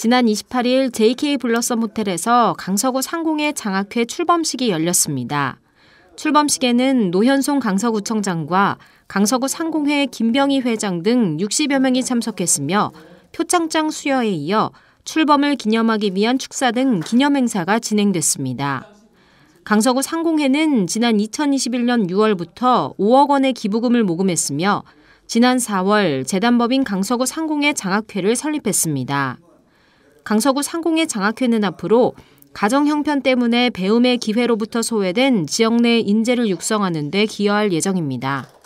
지난 28일 JK 블러썸 호텔에서 강서구 상공의 장학회 출범식이 열렸습니다. 출범식에는 노현송 강서구청장과 강서구 상공회 김병희 회장 등 60여 명이 참석했으며 표창장 수여에 이어 출범을 기념하기 위한 축사 등 기념 행사가 진행됐습니다. 강서구 상공회는 지난 2021년 6월부터 5억 원의 기부금을 모금했으며 지난 4월 재단법인 강서구 상공회 장학회를 설립했습니다. 강서구 상공의 장학회는 앞으로 가정 형편 때문에 배움의 기회로부터 소외된 지역 내 인재를 육성하는 데 기여할 예정입니다.